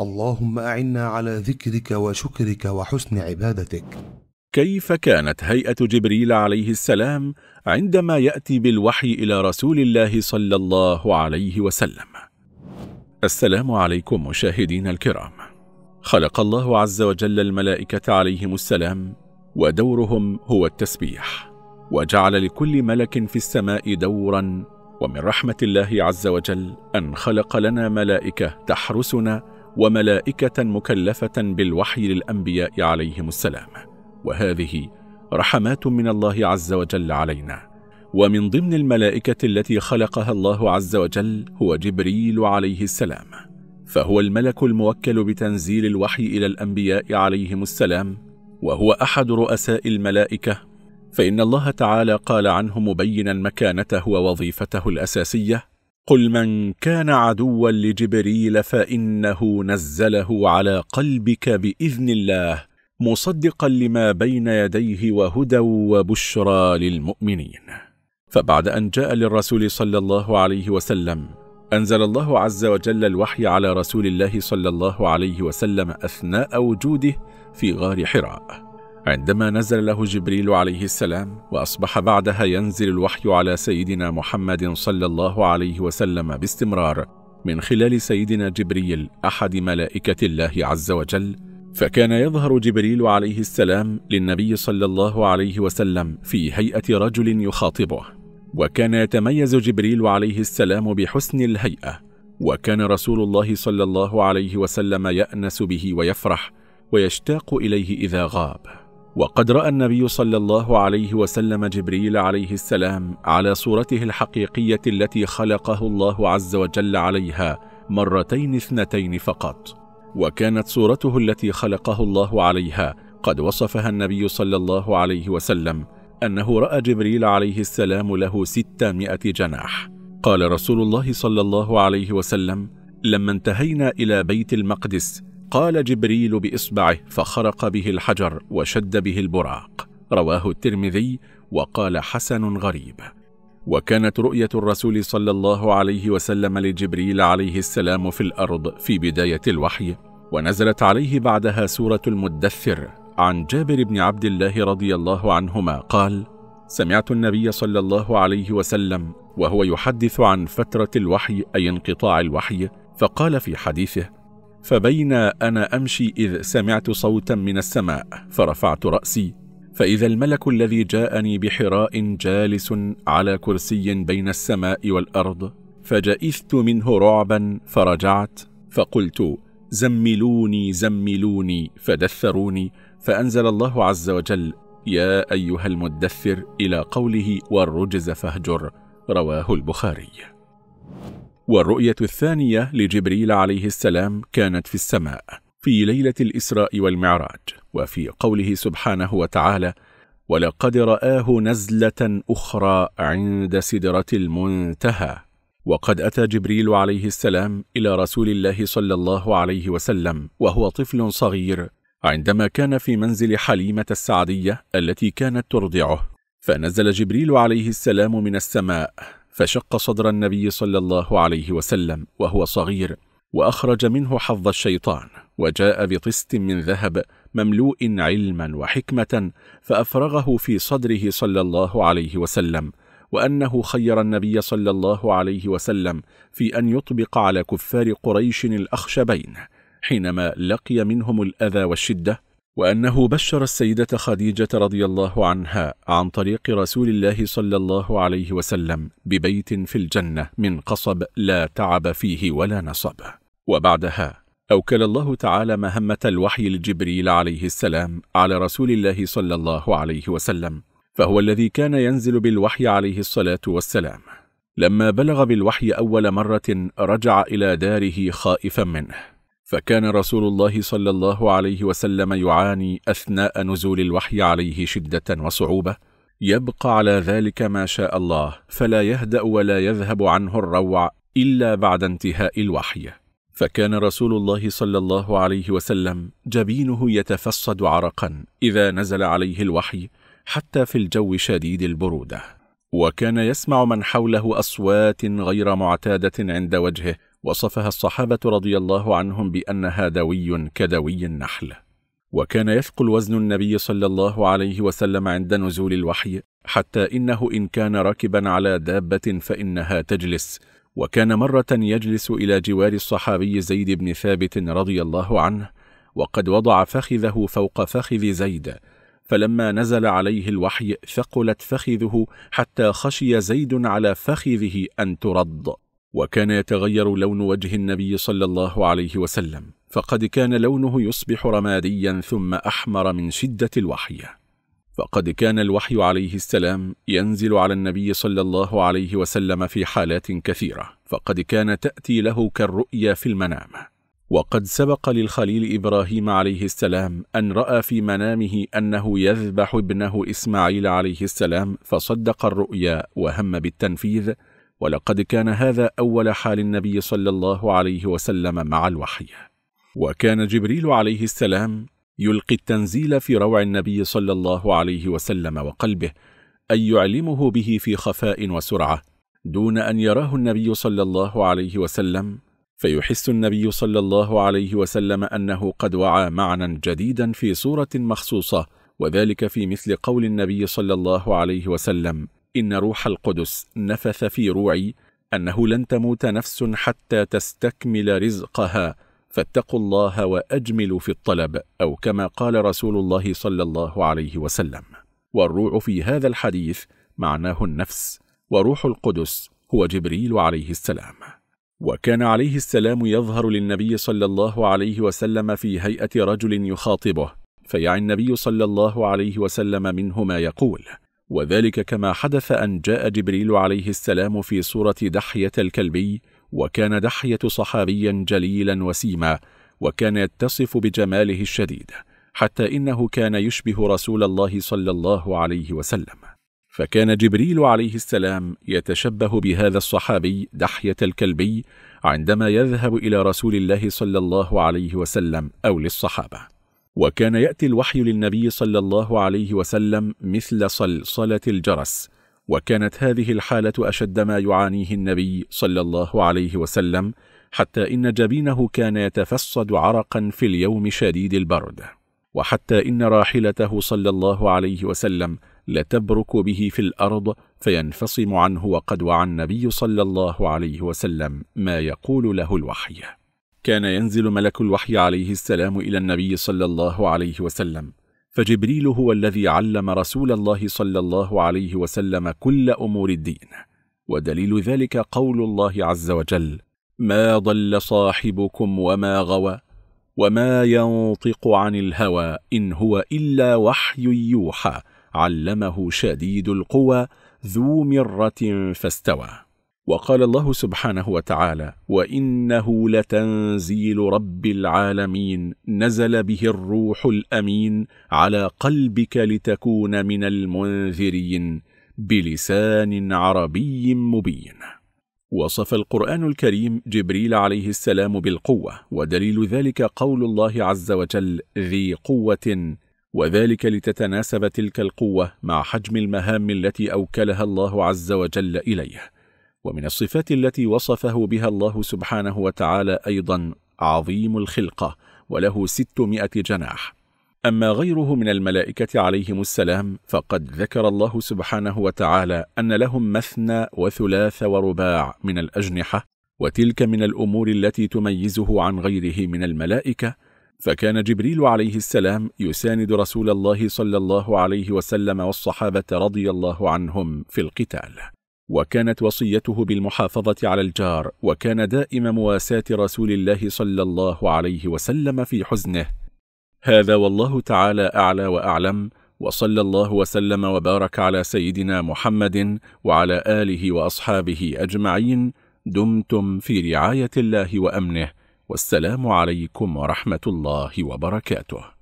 اللهم أعنا على ذكرك وشكرك وحسن عبادتك كيف كانت هيئة جبريل عليه السلام عندما يأتي بالوحي إلى رسول الله صلى الله عليه وسلم السلام عليكم مشاهدين الكرام خلق الله عز وجل الملائكة عليهم السلام ودورهم هو التسبيح وجعل لكل ملك في السماء دوراً ومن رحمة الله عز وجل أن خلق لنا ملائكة تحرسنا وملائكة مكلفة بالوحي للأنبياء عليهم السلام وهذه رحمات من الله عز وجل علينا ومن ضمن الملائكة التي خلقها الله عز وجل هو جبريل عليه السلام فهو الملك الموكل بتنزيل الوحي إلى الأنبياء عليهم السلام وهو أحد رؤساء الملائكة فإن الله تعالى قال عنه مبينا مكانته ووظيفته الأساسية قل من كان عدوا لجبريل فإنه نزله على قلبك بإذن الله مصدقا لما بين يديه وهدى وبشرى للمؤمنين فبعد أن جاء للرسول صلى الله عليه وسلم أنزل الله عز وجل الوحي على رسول الله صلى الله عليه وسلم أثناء وجوده في غار حراء عندما نزل له جبريل عليه السلام واصبح بعدها ينزل الوحي على سيدنا محمد صلى الله عليه وسلم باستمرار من خلال سيدنا جبريل احد ملائكه الله عز وجل فكان يظهر جبريل عليه السلام للنبي صلى الله عليه وسلم في هيئه رجل يخاطبه وكان يتميز جبريل عليه السلام بحسن الهيئه وكان رسول الله صلى الله عليه وسلم يانس به ويفرح ويشتاق اليه اذا غاب وقد رأى النبي صلى الله عليه وسلم جبريل عليه السلام على صورته الحقيقية التي خلقه الله عز وجل عليها مرتين اثنتين فقط وكانت صورته التي خلقه الله عليها قد وصفها النبي صلى الله عليه وسلم أنه رأى جبريل عليه السلام له ستمائة جناح قال رسول الله صلى الله عليه وسلم لما انتهينا إلى بيت المقدس قال جبريل بإصبعه فخرق به الحجر وشد به البراق رواه الترمذي وقال حسن غريب وكانت رؤية الرسول صلى الله عليه وسلم لجبريل عليه السلام في الأرض في بداية الوحي ونزلت عليه بعدها سورة المدثر عن جابر بن عبد الله رضي الله عنهما قال سمعت النبي صلى الله عليه وسلم وهو يحدث عن فترة الوحي أي انقطاع الوحي فقال في حديثه فبين أنا أمشي إذ سمعت صوتا من السماء فرفعت رأسي فإذا الملك الذي جاءني بحراء جالس على كرسي بين السماء والأرض فجئثت منه رعبا فرجعت فقلت زملوني زملوني فدثروني فأنزل الله عز وجل يا أيها المدثر إلى قوله والرجز فاهجر رواه البخاري والرؤية الثانية لجبريل عليه السلام كانت في السماء في ليلة الإسراء والمعراج وفي قوله سبحانه وتعالى ولقد رآه نزلة أخرى عند سدرة المنتهى وقد أتى جبريل عليه السلام إلى رسول الله صلى الله عليه وسلم وهو طفل صغير عندما كان في منزل حليمة السعدية التي كانت ترضعه فنزل جبريل عليه السلام من السماء فشق صدر النبي صلى الله عليه وسلم وهو صغير وأخرج منه حظ الشيطان وجاء بطست من ذهب مملوء علما وحكمة فأفرغه في صدره صلى الله عليه وسلم وأنه خير النبي صلى الله عليه وسلم في أن يطبق على كفار قريش الأخشبين حينما لقي منهم الأذى والشدة وأنه بشر السيدة خديجة رضي الله عنها عن طريق رسول الله صلى الله عليه وسلم ببيت في الجنة من قصب لا تعب فيه ولا نصب وبعدها أوكل الله تعالى مهمة الوحي لجبريل عليه السلام على رسول الله صلى الله عليه وسلم فهو الذي كان ينزل بالوحي عليه الصلاة والسلام لما بلغ بالوحي أول مرة رجع إلى داره خائفا منه فكان رسول الله صلى الله عليه وسلم يعاني أثناء نزول الوحي عليه شدة وصعوبة يبقى على ذلك ما شاء الله فلا يهدأ ولا يذهب عنه الروع إلا بعد انتهاء الوحي فكان رسول الله صلى الله عليه وسلم جبينه يتفصد عرقا إذا نزل عليه الوحي حتى في الجو شديد البرودة وكان يسمع من حوله أصوات غير معتادة عند وجهه وصفها الصحابة رضي الله عنهم بأنها دوي كدوي النحل وكان يثقل وزن النبي صلى الله عليه وسلم عند نزول الوحي حتى إنه إن كان راكبا على دابة فإنها تجلس وكان مرة يجلس إلى جوار الصحابي زيد بن ثابت رضي الله عنه وقد وضع فخذه فوق فخذ زيد فلما نزل عليه الوحي ثقلت فخذه حتى خشي زيد على فخذه أن ترد وكان يتغير لون وجه النبي صلى الله عليه وسلم فقد كان لونه يصبح رماديا ثم أحمر من شدة الوحي فقد كان الوحي عليه السلام ينزل على النبي صلى الله عليه وسلم في حالات كثيرة فقد كان تأتي له كالرؤيا في المنام وقد سبق للخليل إبراهيم عليه السلام أن رأى في منامه أنه يذبح ابنه إسماعيل عليه السلام فصدق الرؤيا وهم بالتنفيذ ولقد كان هذا أول حال النبي صلى الله عليه وسلم مع الوحي وكان جبريل عليه السلام يلقي التنزيل في روع النبي صلى الله عليه وسلم وقلبه أي يعلمه به في خفاء وسرعة دون أن يراه النبي صلى الله عليه وسلم فيحس النبي صلى الله عليه وسلم أنه قد وعى معنى جديدا في صورة مخصوصة وذلك في مثل قول النبي صلى الله عليه وسلم إن روح القدس نفث في روعي أنه لن تموت نفس حتى تستكمل رزقها فاتقوا الله وأجملوا في الطلب أو كما قال رسول الله صلى الله عليه وسلم والروع في هذا الحديث معناه النفس وروح القدس هو جبريل عليه السلام وكان عليه السلام يظهر للنبي صلى الله عليه وسلم في هيئة رجل يخاطبه فيعي النبي صلى الله عليه وسلم منه ما يقول وذلك كما حدث أن جاء جبريل عليه السلام في صورة دحية الكلبي وكان دحية صحابيا جليلا وسيما وكان يتصف بجماله الشديد حتى إنه كان يشبه رسول الله صلى الله عليه وسلم فكان جبريل عليه السلام يتشبه بهذا الصحابي دحية الكلبي عندما يذهب إلى رسول الله صلى الله عليه وسلم أو للصحابة وكان يأتي الوحي للنبي صلى الله عليه وسلم مثل صلصلة الجرس وكانت هذه الحالة أشد ما يعانيه النبي صلى الله عليه وسلم حتى إن جبينه كان يتفسد عرقا في اليوم شديد البرد وحتى إن راحلته صلى الله عليه وسلم لتبرك به في الأرض فينفصم عنه وقد وعى النبي صلى الله عليه وسلم ما يقول له الوحي كان ينزل ملك الوحي عليه السلام إلى النبي صلى الله عليه وسلم فجبريل هو الذي علم رسول الله صلى الله عليه وسلم كل أمور الدين ودليل ذلك قول الله عز وجل ما ضل صاحبكم وما غوى وما ينطق عن الهوى إن هو إلا وحي يوحى علمه شديد القوى ذو مرة فاستوى وقال الله سبحانه وتعالى وإنه لتنزيل رب العالمين نزل به الروح الأمين على قلبك لتكون من المنذرين بلسان عربي مبين وصف القرآن الكريم جبريل عليه السلام بالقوة ودليل ذلك قول الله عز وجل ذي قوة وذلك لتتناسب تلك القوة مع حجم المهام التي أوكلها الله عز وجل إليه ومن الصفات التي وصفه بها الله سبحانه وتعالى أيضا عظيم الخلقة وله ستمائة جناح أما غيره من الملائكة عليهم السلام فقد ذكر الله سبحانه وتعالى أن لهم مثنى وثلاث ورباع من الأجنحة وتلك من الأمور التي تميزه عن غيره من الملائكة فكان جبريل عليه السلام يساند رسول الله صلى الله عليه وسلم والصحابة رضي الله عنهم في القتال وكانت وصيته بالمحافظة على الجار وكان دائم مواساة رسول الله صلى الله عليه وسلم في حزنه هذا والله تعالى أعلى وأعلم وصلى الله وسلم وبارك على سيدنا محمد وعلى آله وأصحابه أجمعين دمتم في رعاية الله وأمنه والسلام عليكم ورحمة الله وبركاته